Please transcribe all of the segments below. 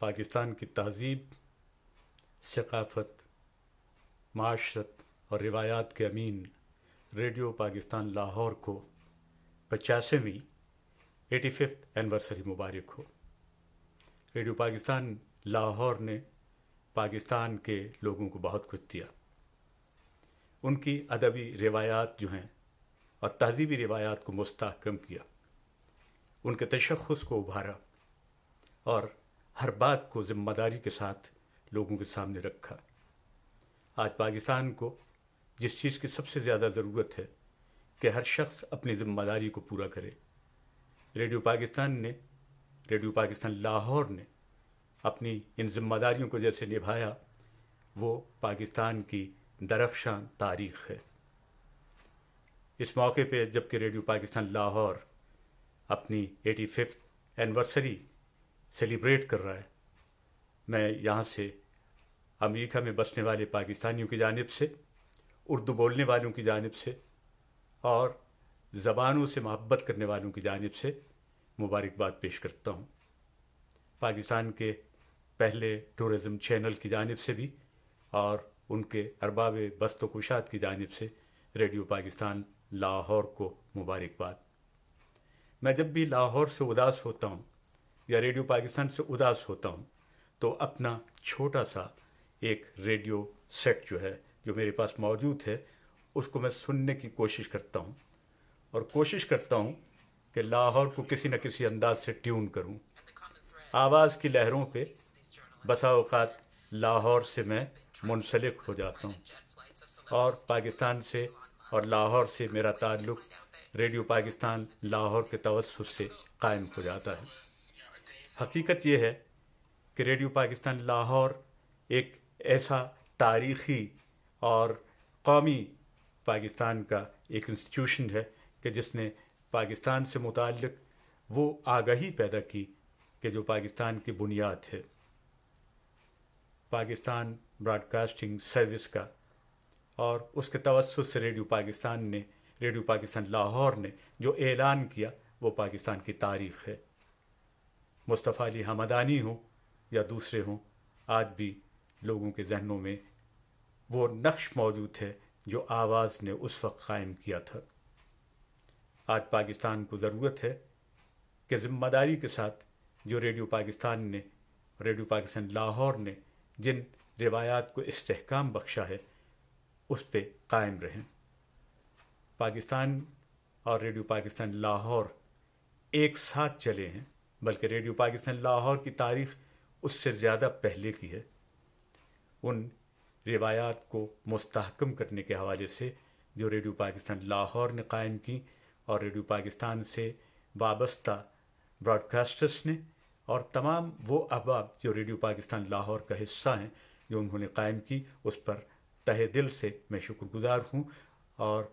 पाकिस्तान की तहजीब सकाफ़त माशरत और रिवायात के अमीन रेडियो पाकिस्तान लाहौर को पचासवीं एटी फिफ्थ एनिवर्सरी मुबारक हो रेडियो पाकिस्तान लाहौर ने पाकिस्तान के लोगों को बहुत कुछ दिया उनकी अदबी रिवायात जो हैं और तहजीबी रिवायात को मस्तकम किया उनके तशखस को उभारा और हर बात को जिम्मेदारी के साथ लोगों के सामने रखा आज पाकिस्तान को जिस चीज़ की सबसे ज़्यादा ज़रूरत है कि हर शख्स अपनी जिम्मेदारी को पूरा करे रेडियो पाकिस्तान ने रेडियो पाकिस्तान लाहौर ने अपनी इन जिम्मेदारियों को जैसे निभाया वो पाकिस्तान की दरख्शां तारीख है इस मौके पे जबकि रेडियो पाकिस्तान लाहौर अपनी एटी फिफ्थ एनिवर्सरी सेलिब्रेट कर रहा है मैं यहाँ से अमेरिका में बसने वाले पाकिस्तानियों की जानब से उर्दू बोलने वालों की जानब से और ज़बानों से मोहब्बत करने वालों की जानब से मुबारकबाद पेश करता हूँ पाकिस्तान के पहले टूरिज़म चैनल की जानब से भी और उनके अरबाब बस्त कुशात की जानब से रेडियो पाकिस्तान लाहौर को मुबारकबाद मैं जब भी लाहौर से उदास होता हूँ या रेडियो पाकिस्तान से उदास होता हूँ तो अपना छोटा सा एक रेडियो सेट जो है जो मेरे पास मौजूद है उसको मैं सुनने की कोशिश करता हूँ और कोशिश करता हूँ कि लाहौर को किसी न किसी अंदाज से ट्यून करूँ आवाज़ की लहरों पे बसा अवत लाहौर से मैं मुनसलिक हो जाता हूँ और पाकिस्तान से और लाहौर से मेरा ताल्लुक़ रेडियो पाकिस्तान लाहौर के तवसुस से कायम हो जाता है हकीकत यह है कि रेडियो पाकिस्तान लाहौर एक ऐसा तारीखी और कौमी पाकिस्तान का एक इंस्टीट्यूशन है कि जिसने पाकिस्तान से मुतक़ वो आगाही पैदा की कि जो पाकिस्तान की बुनियाद है पाकिस्तान ब्रॉडकास्टिंग सर्विस का और उसके तवसत से रेडियो पाकिस्तान ने रेडियो पाकिस्तान लाहौर ने जो ऐलान किया वो पाकिस्तान की तारीख़ है मुस्तफ़ा अली हमदानी हों या दूसरे हों आज भी लोगों के जहनों में वो नक्श मौजूद है जो आवाज़ ने उस वक्त कायम किया था आज पाकिस्तान को ज़रूरत है कि ज़िम्मेदारी के साथ जो रेडियो पाकिस्तान ने रेडियो पाकिस्तान लाहौर ने जिन रिवायात को इसकाम बख्शा है उस पर कायम रहें पाकिस्तान और रेडियो पाकिस्तान लाहौर एक साथ चले हैं बल्कि रेडियो पाकिस्तान लाहौर की तारीख उससे ज़्यादा पहले की है उन रिवायात को मुस्तहकम करने के हवाले से जो रेडियो पाकिस्तान लाहौर ने कायम की और रेडियो पाकिस्तान से वाबस्ता ब्रॉडकास्टर्स ने और तमाम वो अहबाब जो रेडियो पाकिस्तान लाहौर का हिस्सा हैं जो उन्होंने कायम की उस पर तहे दिल से मैं शुक्रगुजार हूँ और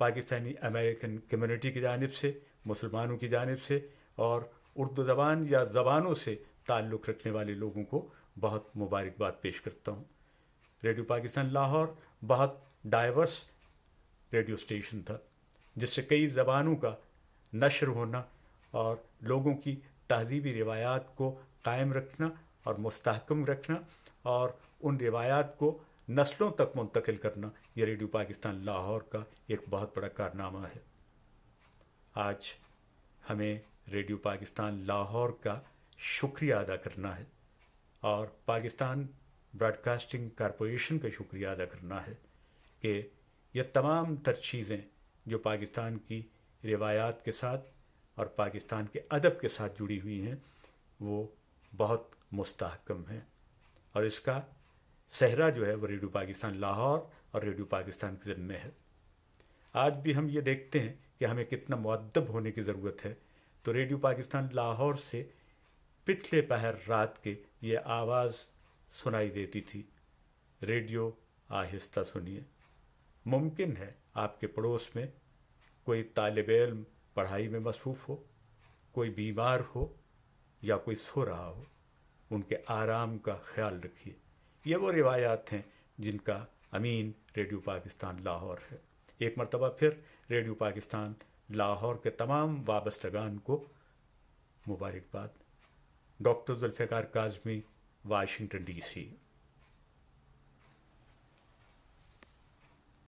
पाकिस्तानी अमेरिकन कम्युनिटी की जानब से मुसलमानों की जानब से और उर्दू ज़बान या ज़बानों से ताल्लुक़ रखने वाले लोगों को बहुत मुबारकबाद पेश करता हूँ रेडियो पाकिस्तान लाहौर बहुत डाइवर्स रेडियो स्टेशन था जिससे कई ज़बानों का नशर होना और लोगों की तहजीबी रिवायात को कायम रखना और मस्तकम रखना और उन रिवायात को नस्लों तक मुंतकिल करना यह रेडियो पाकिस्तान लाहौर का एक बहुत बड़ा कारनामा है आज हमें रेडियो पाकिस्तान लाहौर का शुक्रिया अदा करना है और पाकिस्तान ब्रॉडकास्टिंग कॉरपोरेशन का शुक्रिया अदा करना है कि यह तमाम तर चीज़ें जो पाकिस्तान की रिवायात के साथ और पाकिस्तान के अदब के साथ जुड़ी हुई हैं वो बहुत मस्तकम हैं और इसका सहरा जो है वो रेडियो पाकिस्तान लाहौर और रेडियो पाकिस्तान के ज़िम्मे है आज भी हम ये देखते हैं कि हमें कितना मुद्दब होने की ज़रूरत है तो रेडियो पाकिस्तान लाहौर से पिछले पहर रात के ये आवाज़ सुनाई देती थी रेडियो आहिस्ता सुनिए मुमकिन है आपके पड़ोस में कोई तालब इम पढ़ाई में मसरूफ़ हो कोई बीमार हो या कोई सो रहा हो उनके आराम का ख्याल रखिए ये वो रिवायात हैं जिनका अमीन रेडियो पाकिस्तान लाहौर है एक मरतबा फिर रेडियो पाकिस्तान लाहौर के तमाम वाबस्तगान को मुबारकबाद doctor Zulfar Kazmi Washington DC